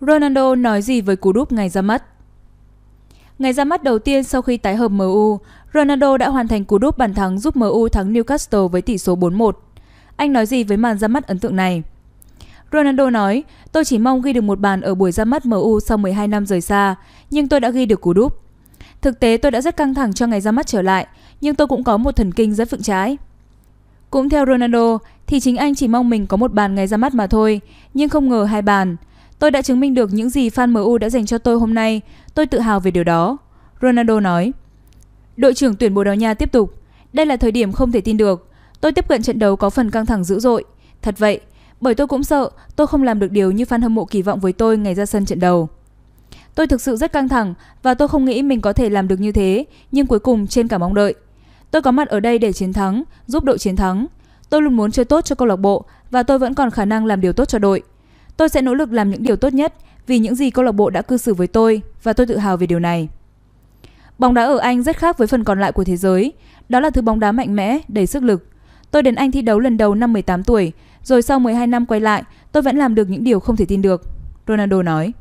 Ronaldo nói gì với cú đúp ngày ra mắt? Ngày ra mắt đầu tiên sau khi tái hợp MU, Ronaldo đã hoàn thành cú đúp bàn thắng giúp MU thắng Newcastle với tỷ số 4-1. Anh nói gì với màn ra mắt ấn tượng này? Ronaldo nói, tôi chỉ mong ghi được một bàn ở buổi ra mắt MU sau 12 năm rời xa, nhưng tôi đã ghi được cú đúp. Thực tế tôi đã rất căng thẳng cho ngày ra mắt trở lại, nhưng tôi cũng có một thần kinh rất vững trái. Cũng theo Ronaldo, thì chính anh chỉ mong mình có một bàn ngày ra mắt mà thôi, nhưng không ngờ hai bàn – Tôi đã chứng minh được những gì fan MU đã dành cho tôi hôm nay, tôi tự hào về điều đó. Ronaldo nói. Đội trưởng tuyển Bồ Đào Nha tiếp tục. Đây là thời điểm không thể tin được. Tôi tiếp cận trận đấu có phần căng thẳng dữ dội. Thật vậy, bởi tôi cũng sợ tôi không làm được điều như fan hâm mộ kỳ vọng với tôi ngày ra sân trận đầu. Tôi thực sự rất căng thẳng và tôi không nghĩ mình có thể làm được như thế, nhưng cuối cùng trên cả mong đợi. Tôi có mặt ở đây để chiến thắng, giúp đội chiến thắng. Tôi luôn muốn chơi tốt cho câu lạc bộ và tôi vẫn còn khả năng làm điều tốt cho đội. Tôi sẽ nỗ lực làm những điều tốt nhất vì những gì câu lạc bộ đã cư xử với tôi và tôi tự hào về điều này. Bóng đá ở Anh rất khác với phần còn lại của thế giới, đó là thứ bóng đá mạnh mẽ, đầy sức lực. Tôi đến Anh thi đấu lần đầu năm 18 tuổi, rồi sau 12 năm quay lại, tôi vẫn làm được những điều không thể tin được, Ronaldo nói.